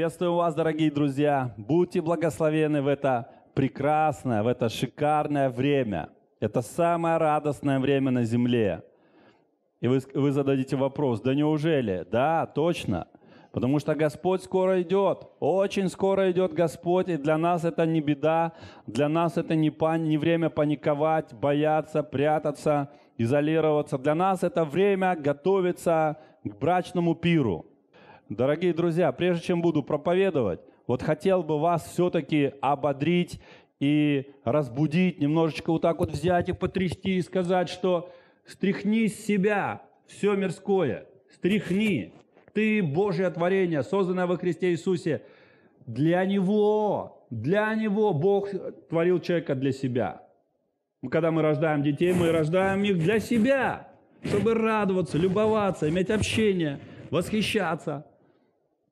Приветствуем вас, дорогие друзья. Будьте благословены в это прекрасное, в это шикарное время. Это самое радостное время на Земле. И вы, вы зададите вопрос, да неужели? Да, точно. Потому что Господь скоро идет. Очень скоро идет Господь. И для нас это не беда. Для нас это не, пан, не время паниковать, бояться, прятаться, изолироваться. Для нас это время готовиться к брачному пиру – Дорогие друзья, прежде чем буду проповедовать, вот хотел бы вас все-таки ободрить и разбудить, немножечко вот так вот взять и потрясти и сказать, что стряхни с себя все мирское, стряхни. Ты Божье творение, созданное во Христе Иисусе. Для Него, для Него Бог творил человека для себя. Когда мы рождаем детей, мы рождаем их для себя, чтобы радоваться, любоваться, иметь общение, восхищаться –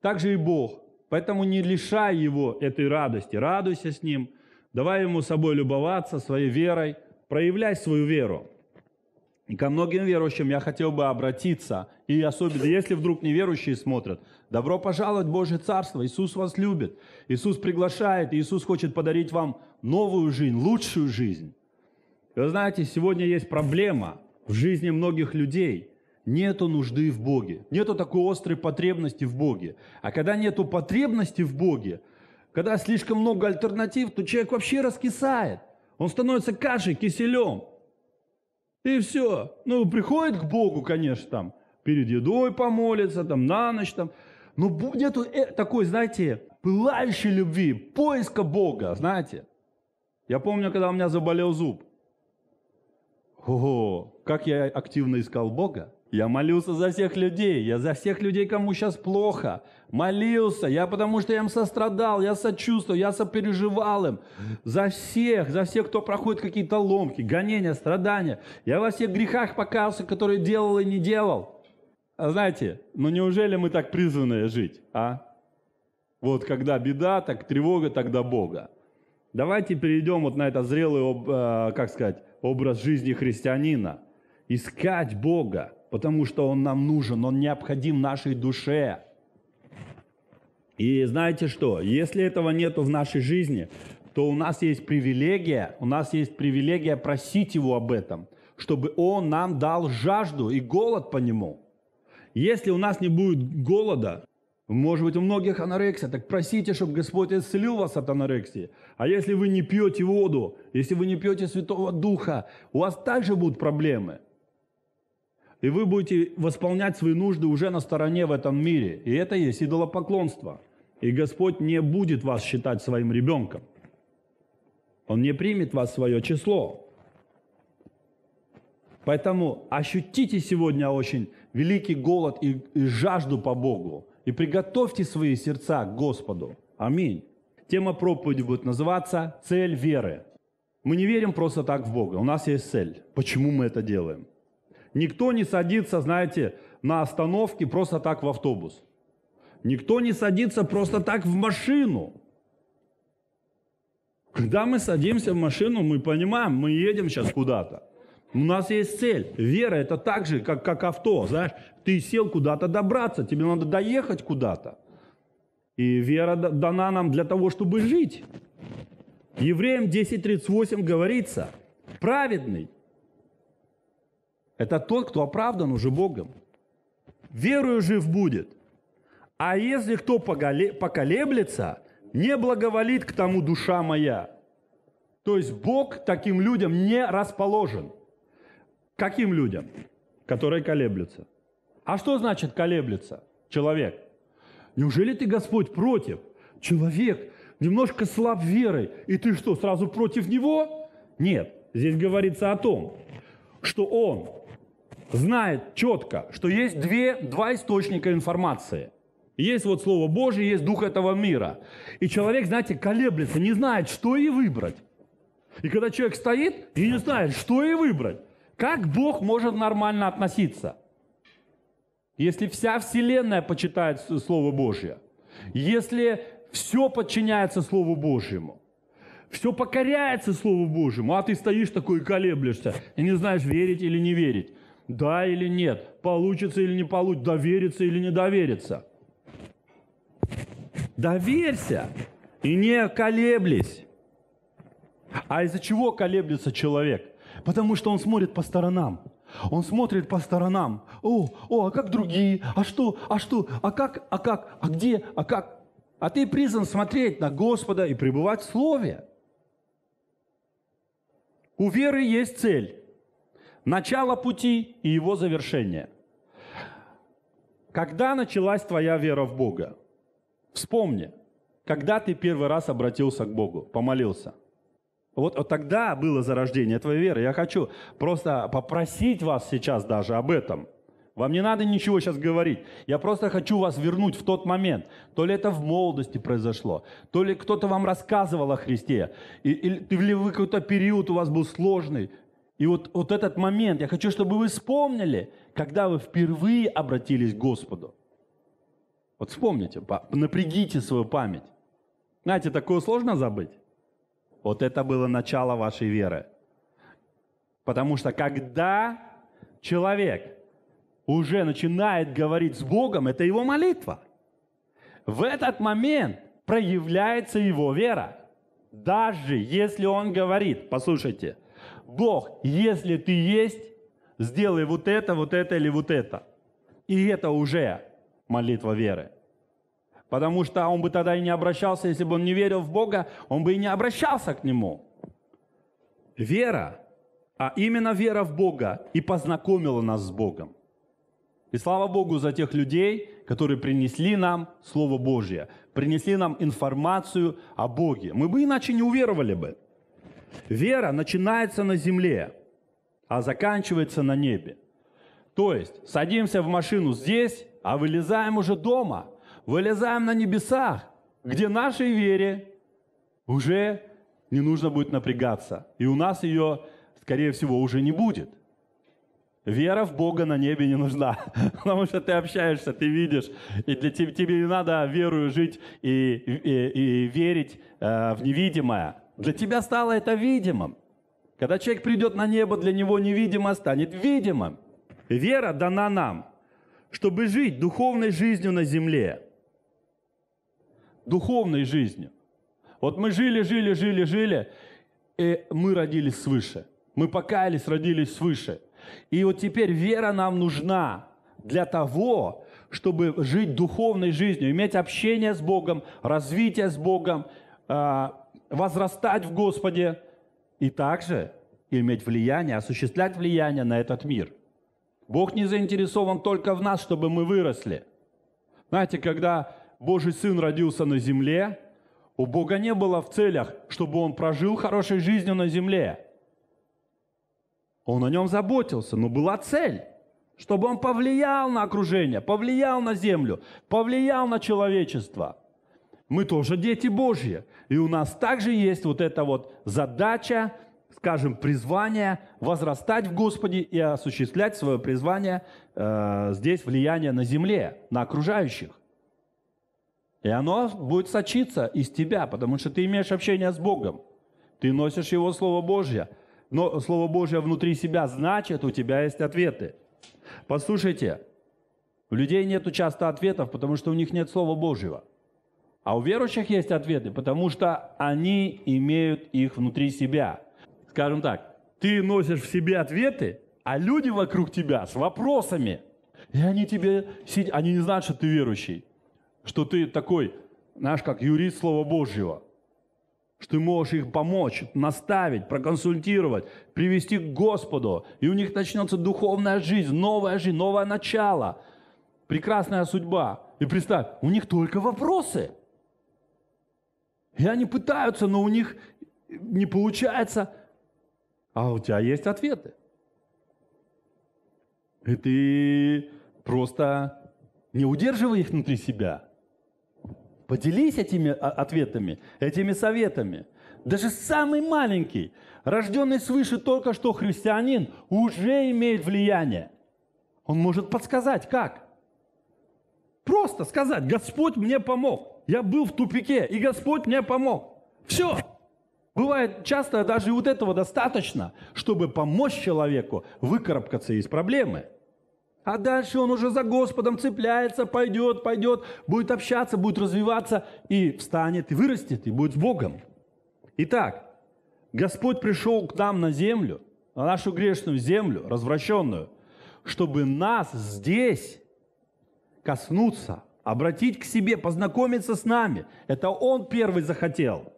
так же и Бог. Поэтому не лишай его этой радости. Радуйся с ним, давай ему собой любоваться, своей верой, проявляй свою веру. И ко многим верующим я хотел бы обратиться, и особенно если вдруг неверующие смотрят, добро пожаловать в Божье Царство, Иисус вас любит, Иисус приглашает, Иисус хочет подарить вам новую жизнь, лучшую жизнь. И вы знаете, сегодня есть проблема в жизни многих людей – нету нужды в Боге, нету такой острой потребности в Боге. А когда нету потребности в Боге, когда слишком много альтернатив, то человек вообще раскисает. Он становится кашей, киселем. И все. Ну, приходит к Богу, конечно, там, перед едой помолится, там, на ночь, там. Но нету э, такой, знаете, пылающей любви, поиска Бога, знаете. Я помню, когда у меня заболел зуб. Ого, как я активно искал Бога. Я молился за всех людей, я за всех людей, кому сейчас плохо. Молился, я потому что я им сострадал, я сочувствовал, я сопереживал им. За всех, за всех, кто проходит какие-то ломки, гонения, страдания. Я во всех грехах покаялся, которые делал и не делал. А знаете, ну неужели мы так призваны жить, а? Вот когда беда, так тревога, тогда Бога. Давайте перейдем вот на это зрелый, э, как сказать, образ жизни христианина. Искать Бога потому что Он нам нужен, Он необходим нашей душе. И знаете что, если этого нету в нашей жизни, то у нас есть привилегия, у нас есть привилегия просить Его об этом, чтобы Он нам дал жажду и голод по Нему. Если у нас не будет голода, может быть, у многих анорексия, так просите, чтобы Господь исцелил вас от анорексии. А если вы не пьете воду, если вы не пьете Святого Духа, у вас также будут проблемы – и вы будете восполнять свои нужды уже на стороне в этом мире. И это есть идолопоклонство. И Господь не будет вас считать своим ребенком. Он не примет вас в свое число. Поэтому ощутите сегодня очень великий голод и, и жажду по Богу. И приготовьте свои сердца к Господу. Аминь. Тема проповеди будет называться «Цель веры». Мы не верим просто так в Бога. У нас есть цель. Почему мы это делаем? Никто не садится, знаете, на остановке просто так в автобус. Никто не садится просто так в машину. Когда мы садимся в машину, мы понимаем, мы едем сейчас куда-то. У нас есть цель. Вера – это так же, как, как авто. Знаешь, ты сел куда-то добраться, тебе надо доехать куда-то. И вера дана нам для того, чтобы жить. Евреям 10.38 говорится, праведный это тот, кто оправдан уже Богом. Верую жив будет. А если кто поколеблется, не благоволит к тому душа моя. То есть Бог таким людям не расположен. Каким людям? Которые колеблются. А что значит колеблется человек? Неужели ты, Господь, против? Человек немножко слаб верой, и ты что, сразу против него? Нет, здесь говорится о том, что он знает четко, что есть две, два источника информации. Есть вот Слово Божье, есть Дух этого мира. И человек, знаете, колеблется, не знает, что и выбрать. И когда человек стоит и не знает, что и выбрать, как Бог может нормально относиться? Если вся Вселенная почитает Слово Божье, если все подчиняется Слову Божьему, все покоряется Слову Божьему, а ты стоишь такой и колеблешься, и не знаешь, верить или не верить. Да или нет? Получится или не получится? Довериться или не довериться? Доверься и не колеблись. А из-за чего колеблется человек? Потому что он смотрит по сторонам. Он смотрит по сторонам. О, о, а как другие? А что? А что? А как? А как? А где? А как? А ты призван смотреть на Господа и пребывать в Слове. У веры есть цель начало пути и его завершение. Когда началась твоя вера в Бога? Вспомни, когда ты первый раз обратился к Богу, помолился – вот, вот тогда было зарождение твоей веры. Я хочу просто попросить вас сейчас даже об этом. Вам не надо ничего сейчас говорить. Я просто хочу вас вернуть в тот момент. То ли это в молодости произошло, то ли кто-то вам рассказывал о Христе, или, или вы какой-то период у вас был сложный, и вот, вот этот момент, я хочу, чтобы вы вспомнили, когда вы впервые обратились к Господу. Вот вспомните, напрягите свою память. Знаете, такое сложно забыть. Вот это было начало вашей веры. Потому что когда человек уже начинает говорить с Богом, это его молитва. В этот момент проявляется его вера. Даже если он говорит, послушайте, Бог, если ты есть, сделай вот это, вот это или вот это. И это уже молитва веры. Потому что он бы тогда и не обращался, если бы он не верил в Бога, он бы и не обращался к Нему. Вера, а именно вера в Бога и познакомила нас с Богом. И слава Богу за тех людей, которые принесли нам Слово Божье, принесли нам информацию о Боге. Мы бы иначе не уверовали бы. Вера начинается на земле, а заканчивается на небе. То есть садимся в машину здесь, а вылезаем уже дома, вылезаем на небесах, где нашей вере уже не нужно будет напрягаться. И у нас ее, скорее всего, уже не будет. Вера в Бога на небе не нужна, потому что ты общаешься, ты видишь, и для тебя, тебе не надо верую жить и, и, и верить э, в невидимое. Для тебя стало это видимым. Когда человек придет на небо, для него невидимо станет видимым. Вера дана нам, чтобы жить духовной жизнью на земле. Духовной жизнью. Вот мы жили, жили, жили, жили, и мы родились свыше. Мы покаялись, родились свыше. И вот теперь вера нам нужна для того, чтобы жить духовной жизнью, иметь общение с Богом, развитие с Богом, а, возрастать в Господе и также иметь влияние, осуществлять влияние на этот мир. Бог не заинтересован только в нас, чтобы мы выросли. Знаете, когда Божий Сын родился на земле, у Бога не было в целях, чтобы он прожил хорошей жизнью на земле. Он о нем заботился, но была цель, чтобы он повлиял на окружение, повлиял на землю, повлиял на человечество – мы тоже дети Божьи. И у нас также есть вот эта вот задача, скажем, призвание возрастать в Господе и осуществлять свое призвание э, здесь, влияние на земле, на окружающих. И оно будет сочиться из тебя, потому что ты имеешь общение с Богом. Ты носишь Его Слово Божье. Но Слово Божье внутри себя, значит, у тебя есть ответы. Послушайте, у людей нет часто ответов, потому что у них нет Слова Божьего. А у верующих есть ответы, потому что они имеют их внутри себя. Скажем так, ты носишь в себе ответы, а люди вокруг тебя с вопросами. И они тебе сидят, они не знают, что ты верующий, что ты такой, знаешь, как юрист Слова Божьего, что ты можешь их помочь, наставить, проконсультировать, привести к Господу, и у них начнется духовная жизнь, новая жизнь, новое начало, прекрасная судьба. И представь, у них только вопросы. И они пытаются, но у них не получается. А у тебя есть ответы. И ты просто не удерживай их внутри себя. Поделись этими а, ответами, этими советами. Даже самый маленький, рожденный свыше только что христианин, уже имеет влияние. Он может подсказать, как. Просто сказать, Господь мне помог. Я был в тупике, и Господь мне помог. Все. Бывает часто даже вот этого достаточно, чтобы помочь человеку выкарабкаться из проблемы. А дальше он уже за Господом цепляется, пойдет, пойдет, будет общаться, будет развиваться и встанет, и вырастет, и будет с Богом. Итак, Господь пришел к нам на землю, на нашу грешную землю, развращенную, чтобы нас здесь коснуться – обратить к себе, познакомиться с нами. Это Он первый захотел.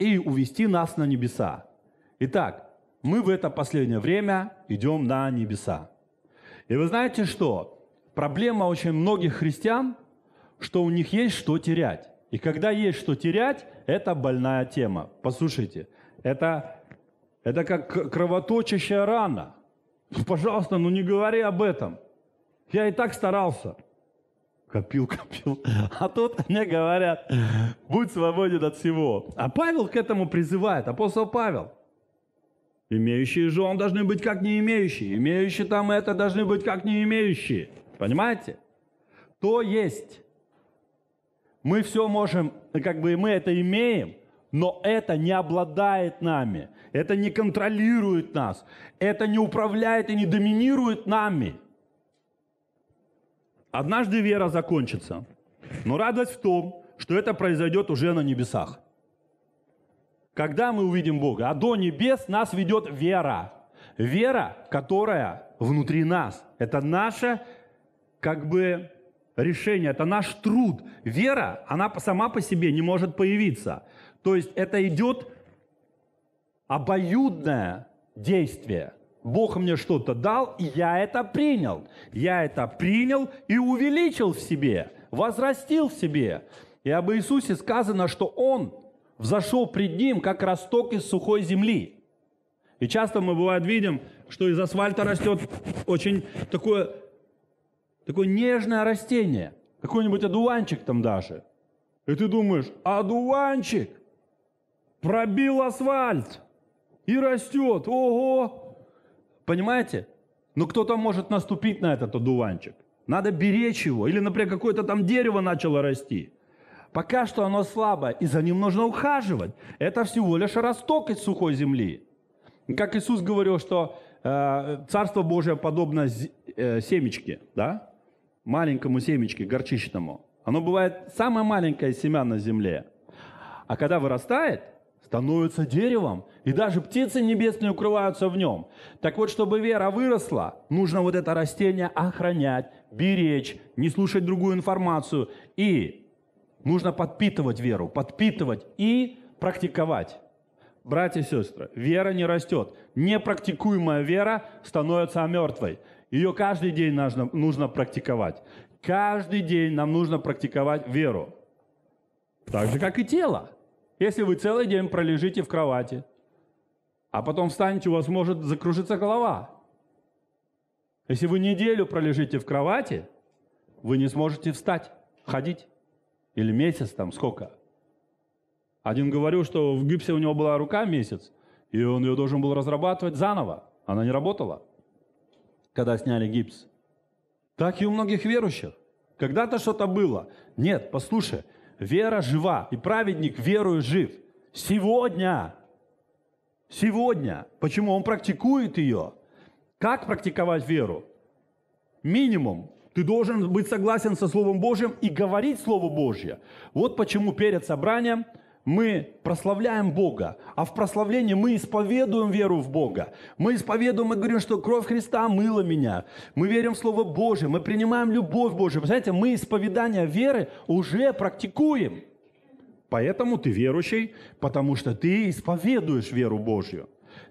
И увести нас на небеса. Итак, мы в это последнее время идем на небеса. И вы знаете что? Проблема очень многих христиан, что у них есть что терять. И когда есть что терять, это больная тема. Послушайте, это, это как кровоточащая рана. Ну, пожалуйста, ну не говори об этом. Я и так старался копил, копил. А тут мне говорят, будь свободен от всего. А Павел к этому призывает, апостол Павел. Имеющие жен должны быть как не имеющие. Имеющие там это должны быть как не имеющие. Понимаете? То есть, мы все можем, как бы мы это имеем, но это не обладает нами, это не контролирует нас, это не управляет и не доминирует нами – Однажды вера закончится. Но радость в том, что это произойдет уже на небесах. Когда мы увидим Бога? А до небес нас ведет вера. Вера, которая внутри нас. Это наше как бы решение, это наш труд. Вера, она сама по себе не может появиться. То есть это идет обоюдное действие – Бог мне что-то дал, и я это принял. Я это принял и увеличил в себе, возрастил в себе. И об Иисусе сказано, что Он взошел пред Ним, как росток из сухой земли. И часто мы, бывает, видим, что из асфальта растет очень такое, такое нежное растение, какой-нибудь одуванчик там даже. И ты думаешь, одуванчик пробил асфальт и растет, ого, Понимаете? Но ну, кто-то может наступить на этот одуванчик. Надо беречь его. Или, например, какое-то там дерево начало расти. Пока что оно слабое, и за ним нужно ухаживать. Это всего лишь росток из сухой земли. Как Иисус говорил, что э, Царство Божие подобно э, семечке, да? маленькому семечке горчичному. Оно бывает самое маленькое семя на земле. А когда вырастает, становится деревом, и даже птицы небесные укрываются в нем. Так вот, чтобы вера выросла, нужно вот это растение охранять, беречь, не слушать другую информацию. И нужно подпитывать веру, подпитывать и практиковать. Братья и сестры, вера не растет. Непрактикуемая вера становится мертвой. Ее каждый день нужно, нужно практиковать. Каждый день нам нужно практиковать веру. Так же, как и тело. Если вы целый день пролежите в кровати, а потом встанете, у вас может закружиться голова. Если вы неделю пролежите в кровати, вы не сможете встать, ходить. Или месяц там сколько. Один говорил, что в гипсе у него была рука месяц, и он ее должен был разрабатывать заново. Она не работала, когда сняли гипс. Так и у многих верующих. Когда-то что-то было. Нет, послушай, Вера жива, и праведник верою жив. Сегодня, сегодня, почему он практикует ее? Как практиковать веру? Минимум, ты должен быть согласен со Словом Божьим и говорить Слово Божье. Вот почему перед собранием – мы прославляем Бога, а в прославлении мы исповедуем веру в Бога. Мы исповедуем, мы говорим, что кровь Христа мыла меня. Мы верим в Слово Божие, мы принимаем любовь Божию. Представляете, мы исповедание веры уже практикуем. Поэтому ты верующий, потому что ты исповедуешь веру Божью.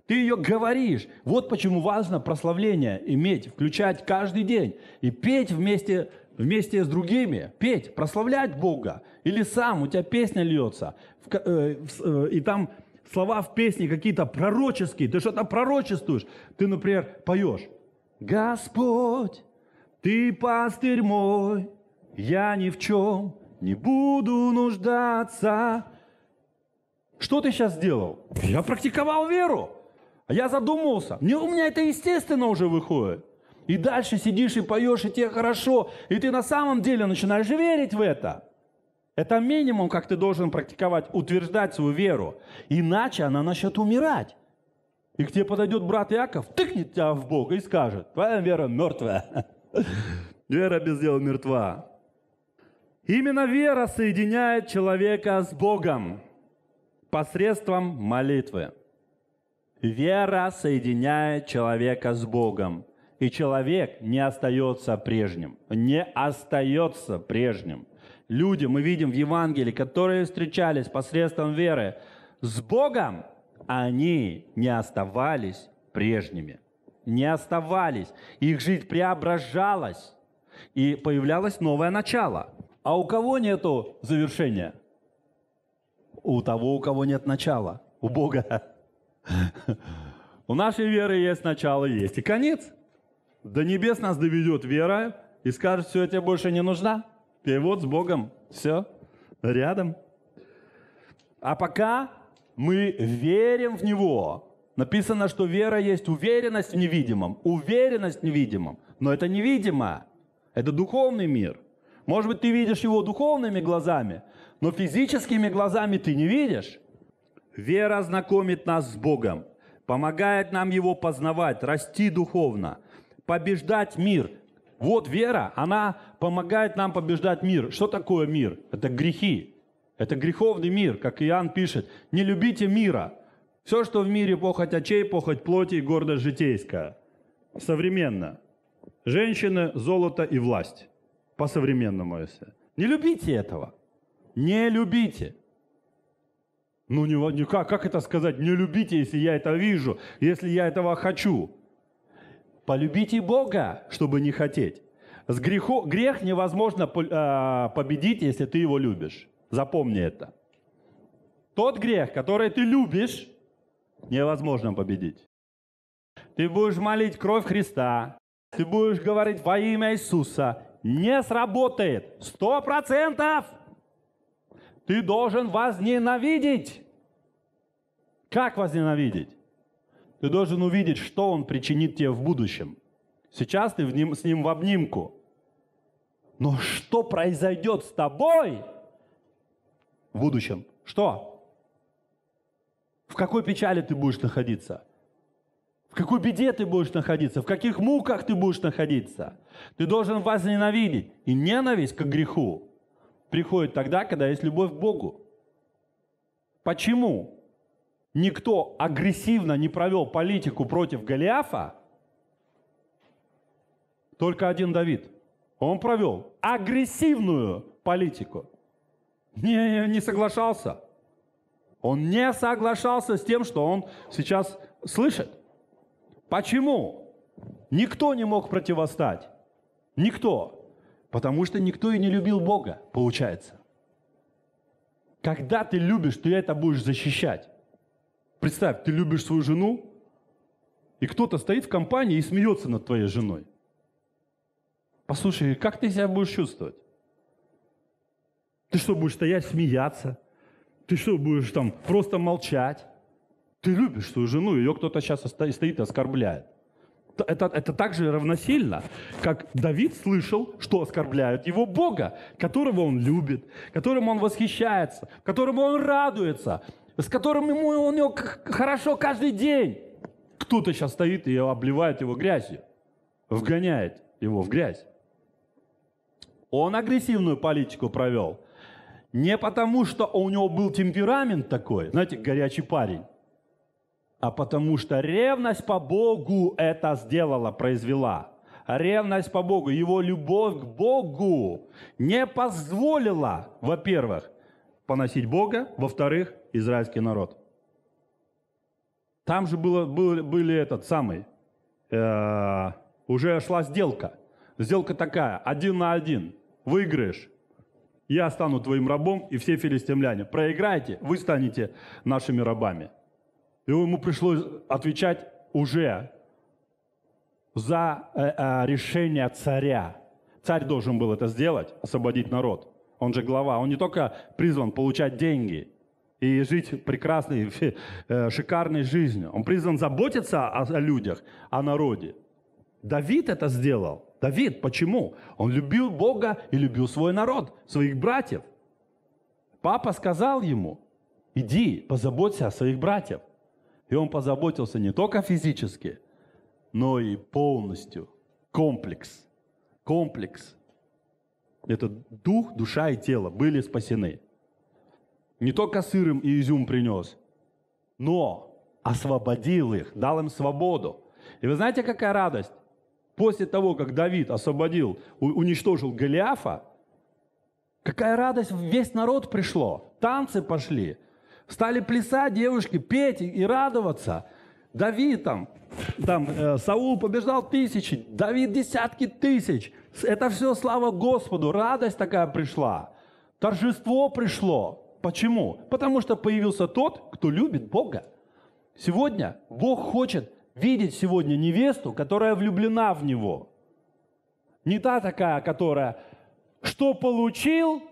Ты ее говоришь. Вот почему важно прославление иметь, включать каждый день и петь вместе вместе с другими, петь, прославлять Бога. Или сам, у тебя песня льется. Э, э, и там слова в песне какие-то пророческие, ты что-то пророчествуешь, ты, например, поешь. Господь, ты пастырь мой, я ни в чем не буду нуждаться. Что ты сейчас сделал? Я практиковал веру. Я задумался. Мне, у меня это естественно уже выходит. И дальше сидишь и поешь, и тебе хорошо. И ты на самом деле начинаешь верить в это. Это минимум, как ты должен практиковать, утверждать свою веру. Иначе она начнет умирать. И к тебе подойдет брат Яков, тыкнет тебя в Бог и скажет, твоя вера мертвая. Вера без дела мертва. Именно вера соединяет человека с Богом посредством молитвы. Вера соединяет человека с Богом. И человек не остается прежним. Не остается прежним люди, мы видим в Евангелии, которые встречались посредством веры с Богом, они не оставались прежними, не оставались. Их жизнь преображалась, и появлялось новое начало. А у кого нету завершения? У того, у кого нет начала, у Бога. У нашей веры есть начало, есть и конец. До небес нас доведет вера и скажет, все, я тебе больше не нужна. Перевод с Богом. Все. Рядом. А пока мы верим в Него. Написано, что вера есть уверенность в невидимом. Уверенность в невидимом. Но это невидимо. Это духовный мир. Может быть, ты видишь его духовными глазами, но физическими глазами ты не видишь. Вера знакомит нас с Богом, помогает нам его познавать, расти духовно, побеждать мир – вот вера, она помогает нам побеждать мир. Что такое мир? Это грехи. Это греховный мир, как Иоанн пишет. Не любите мира. Все, что в мире похоть очей, похоть плоти и гордость житейская. Современно. Женщины, золото и власть. По-современному, если. Не любите этого. Не любите. Ну, не, не, как, как это сказать? Не любите, если я это вижу, если я этого хочу. Полюбите Бога, чтобы не хотеть. С греху грех невозможно а, победить, если ты его любишь. Запомни это. Тот грех, который ты любишь, невозможно победить. Ты будешь молить кровь Христа, ты будешь говорить во имя Иисуса. Не сработает. Сто процентов. Ты должен возненавидеть. Как возненавидеть? Ты должен увидеть, что он причинит тебе в будущем. Сейчас ты ним, с ним в обнимку. Но что произойдет с тобой в будущем? Что? В какой печали ты будешь находиться? В какой беде ты будешь находиться? В каких муках ты будешь находиться? Ты должен возненавидеть. И ненависть к греху приходит тогда, когда есть любовь к Богу. Почему? никто агрессивно не провел политику против Голиафа, только один Давид. Он провел агрессивную политику. Не, не соглашался. Он не соглашался с тем, что он сейчас слышит. Почему? Никто не мог противостать. Никто. Потому что никто и не любил Бога, получается. Когда ты любишь, ты это будешь защищать. Представь, ты любишь свою жену, и кто-то стоит в компании и смеется над твоей женой. Послушай, как ты себя будешь чувствовать? Ты что, будешь стоять, смеяться? Ты что, будешь там просто молчать? Ты любишь свою жену, ее кто-то сейчас стоит и оскорбляет. Это, это так же равносильно, как Давид слышал, что оскорбляют его Бога, которого он любит, которым он восхищается, которому он радуется, с которым ему у него хорошо каждый день. Кто-то сейчас стоит и обливает его грязью, вгоняет его в грязь. Он агрессивную политику провел. Не потому, что у него был темперамент такой, знаете, горячий парень, а потому что ревность по Богу это сделала, произвела. Ревность по Богу, его любовь к Богу не позволила, во-первых, поносить Бога, во-вторых, израильский народ. Там же было, был, были этот самый, э, уже шла сделка. Сделка такая, один на один, выиграешь, я стану твоим рабом и все филистимляне. Проиграете, вы станете нашими рабами. И ему пришлось отвечать уже за э, э, решение царя. Царь должен был это сделать, освободить народ. Он же глава. Он не только призван получать деньги, и жить прекрасной, э, шикарной жизнью. Он призван заботиться о людях, о народе. Давид это сделал. Давид, почему? Он любил Бога и любил свой народ, своих братьев. Папа сказал ему, иди, позаботься о своих братьях. И он позаботился не только физически, но и полностью. Комплекс. Комплекс. Это дух, душа и тело были спасены. Не только сыром и изюм принес, но освободил их, дал им свободу. И вы знаете, какая радость? После того, как Давид освободил, уничтожил Голиафа, какая радость, весь народ пришло, танцы пошли, стали плясать девушки, петь и радоваться. Давид там, там э, Саул побеждал тысячи, Давид десятки тысяч. Это все слава Господу, радость такая пришла, торжество пришло. Почему? Потому что появился тот, кто любит Бога. Сегодня Бог хочет видеть сегодня невесту, которая влюблена в Него. Не та такая, которая, что получил,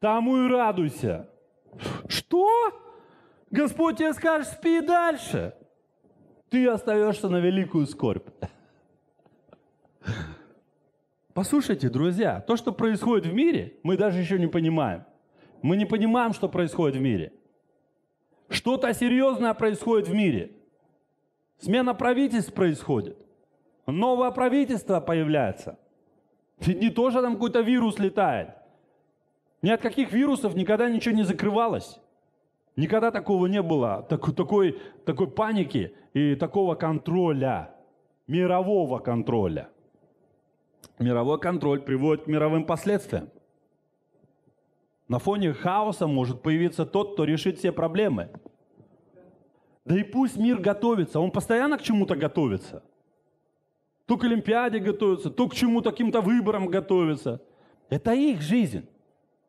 тому и радуйся. Что? Господь тебе скажет, спи дальше. Ты остаешься на великую скорбь. Послушайте, друзья, то, что происходит в мире, мы даже еще не понимаем – мы не понимаем, что происходит в мире. Что-то серьезное происходит в мире. Смена правительств происходит. Новое правительство появляется. Ведь не то, что там какой-то вирус летает. Ни от каких вирусов никогда ничего не закрывалось. Никогда такого не было, так, такой, такой паники и такого контроля, мирового контроля. Мировой контроль приводит к мировым последствиям. На фоне хаоса может появиться тот, кто решит все проблемы. Да и пусть мир готовится, он постоянно к чему-то готовится. То к Олимпиаде готовится, то к чему-то, каким-то выборам готовится. Это их жизнь.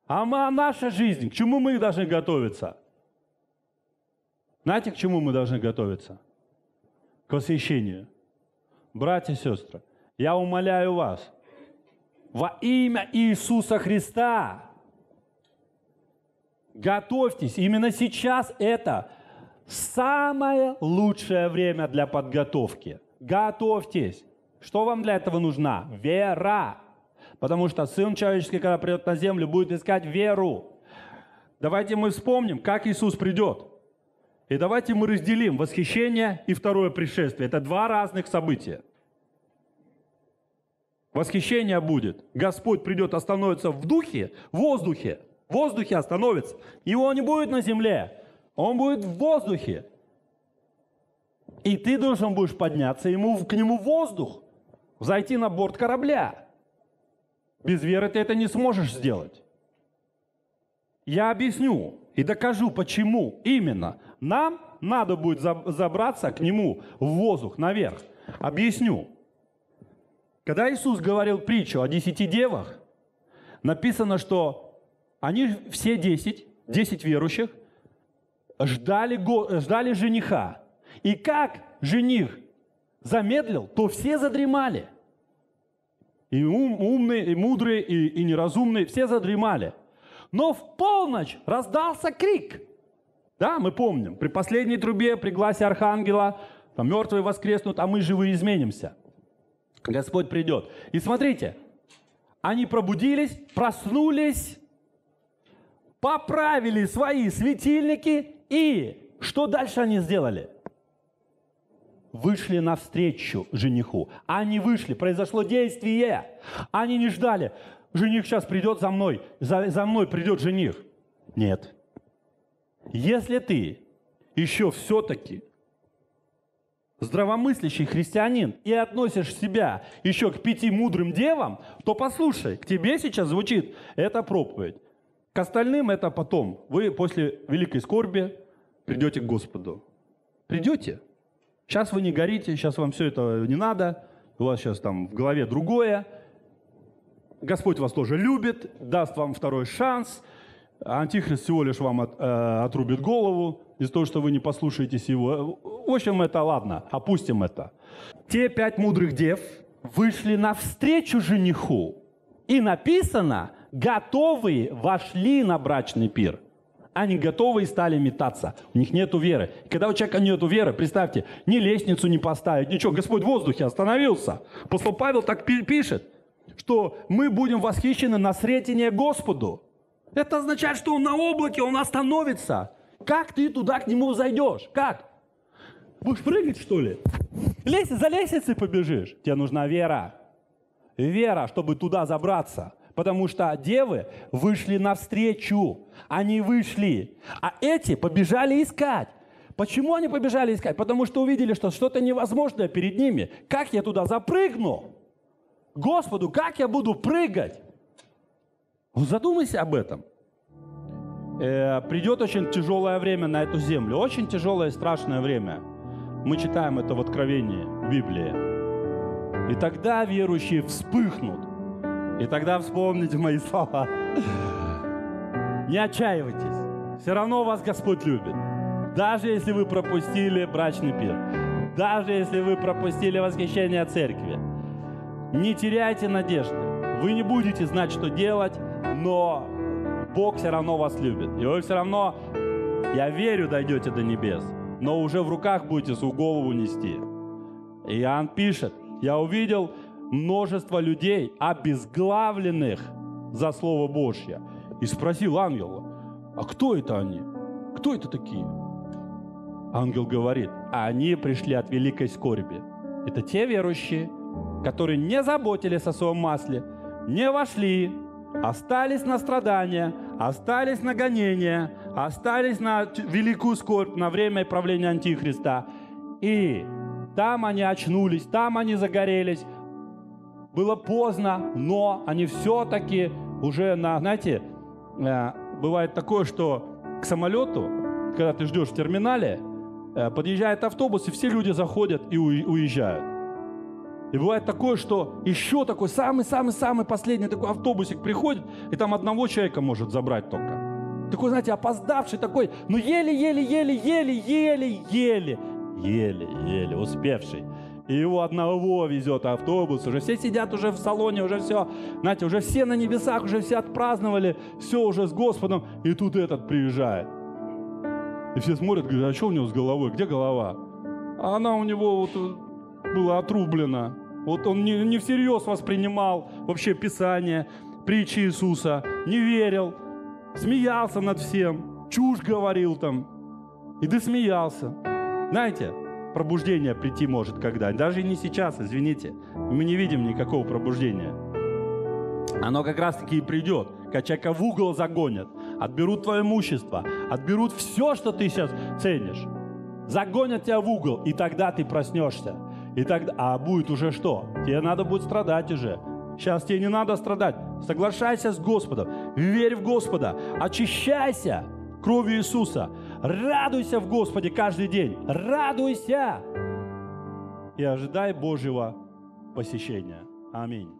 А мы, а наша жизнь, к чему мы должны готовиться? Знаете, к чему мы должны готовиться? К восхищению, Братья и сестры, я умоляю вас, во имя Иисуса Христа, готовьтесь. Именно сейчас это самое лучшее время для подготовки. Готовьтесь. Что вам для этого нужна? Вера. Потому что Сын Человеческий, когда придет на землю, будет искать веру. Давайте мы вспомним, как Иисус придет. И давайте мы разделим восхищение и второе пришествие. Это два разных события. Восхищение будет. Господь придет, остановится в духе, в воздухе в воздухе остановится. Его не будет на земле, он будет в воздухе. И ты должен будешь подняться ему, к нему в воздух, зайти на борт корабля. Без веры ты это не сможешь сделать. Я объясню и докажу, почему именно нам надо будет забраться к нему в воздух, наверх. Объясню. Когда Иисус говорил притчу о десяти девах, написано, что они все десять 10 верующих, ждали, ждали жениха. И как жених замедлил, то все задремали. И ум, умные, и мудрые, и, и неразумные, все задремали. Но в полночь раздался крик. Да, мы помним, при последней трубе, при гласе архангела, там мертвые воскреснут, а мы живые изменимся. Господь придет. И смотрите, они пробудились, проснулись, поправили свои светильники и что дальше они сделали? Вышли навстречу жениху. Они вышли, произошло действие. Они не ждали. Жених сейчас придет за мной, за, за мной придет жених. Нет. Если ты еще все-таки здравомыслящий христианин и относишь себя еще к пяти мудрым девам, то послушай, к тебе сейчас звучит эта проповедь. К остальным это потом. Вы после великой скорби придете к Господу. Придете. Сейчас вы не горите, сейчас вам все это не надо, у вас сейчас там в голове другое. Господь вас тоже любит, даст вам второй шанс. Антихрист всего лишь вам от, э, отрубит голову из-за того, что вы не послушаетесь его. В общем, это ладно, опустим это. Те пять мудрых дев вышли навстречу жениху. И написано, готовые вошли на брачный пир, они готовые стали метаться. У них нет веры. когда у человека нет веры, представьте, ни лестницу не поставить, ничего. Господь в воздухе остановился. Апостол Павел так пишет, что мы будем восхищены на сретение Господу. Это означает, что он на облаке, он остановится. Как ты туда к нему зайдешь? Как? Будешь прыгать, что ли? Лестница, за лестницей побежишь. Тебе нужна вера. Вера, чтобы туда забраться потому что девы вышли навстречу, они вышли, а эти побежали искать. Почему они побежали искать? Потому что увидели, что что-то невозможное перед ними. Как я туда запрыгну? Господу, как я буду прыгать? Ну, задумайся об этом. Э, придет очень тяжелое время на эту землю, очень тяжелое и страшное время. Мы читаем это в Откровении, в Библии. И тогда верующие вспыхнут, и тогда вспомните мои слова. Не отчаивайтесь. Все равно вас Господь любит. Даже если вы пропустили брачный пир. Даже если вы пропустили восхищение церкви. Не теряйте надежды. Вы не будете знать, что делать, но Бог все равно вас любит. И вы все равно, я верю, дойдете до небес, но уже в руках будете свою голову нести. И Иоанн пишет, я увидел множество людей, обезглавленных за Слово Божье. И спросил ангела, а кто это они? Кто это такие? Ангел говорит, а они пришли от великой скорби. Это те верующие, которые не заботились о своем масле, не вошли, остались на страдания, остались на гонения, остались на великую скорбь на время правления Антихриста. И там они очнулись, там они загорелись, было поздно, но они все-таки уже на, знаете, э, бывает такое, что к самолету, когда ты ждешь в терминале, э, подъезжает автобус, и все люди заходят и уезжают. И бывает такое, что еще такой самый-самый-самый последний такой автобусик приходит, и там одного человека может забрать только. Такой, знаете, опоздавший такой, Но ну, еле-еле-еле-еле-еле-еле, еле-еле успевший. И его одного везет автобус. Уже все сидят уже в салоне, уже все, знаете, уже все на небесах, уже все отпраздновали, все уже с Господом. И тут этот приезжает. И все смотрят, говорят, а что у него с головой? Где голова? А она у него вот э, была отрублена. Вот он не, не всерьез воспринимал вообще Писание, притчи Иисуса, не верил, смеялся над всем, чушь говорил там, и досмеялся. Знаете, пробуждение прийти может когда Даже не сейчас, извините. Мы не видим никакого пробуждения. Оно как раз-таки и придет, когда человека в угол загонят, отберут твое имущество, отберут все, что ты сейчас ценишь, загонят тебя в угол, и тогда ты проснешься. И тогда, а будет уже что? Тебе надо будет страдать уже. Сейчас тебе не надо страдать. Соглашайся с Господом, верь в Господа, очищайся кровью Иисуса. Радуйся в Господе каждый день. Радуйся! И ожидай Божьего посещения. Аминь.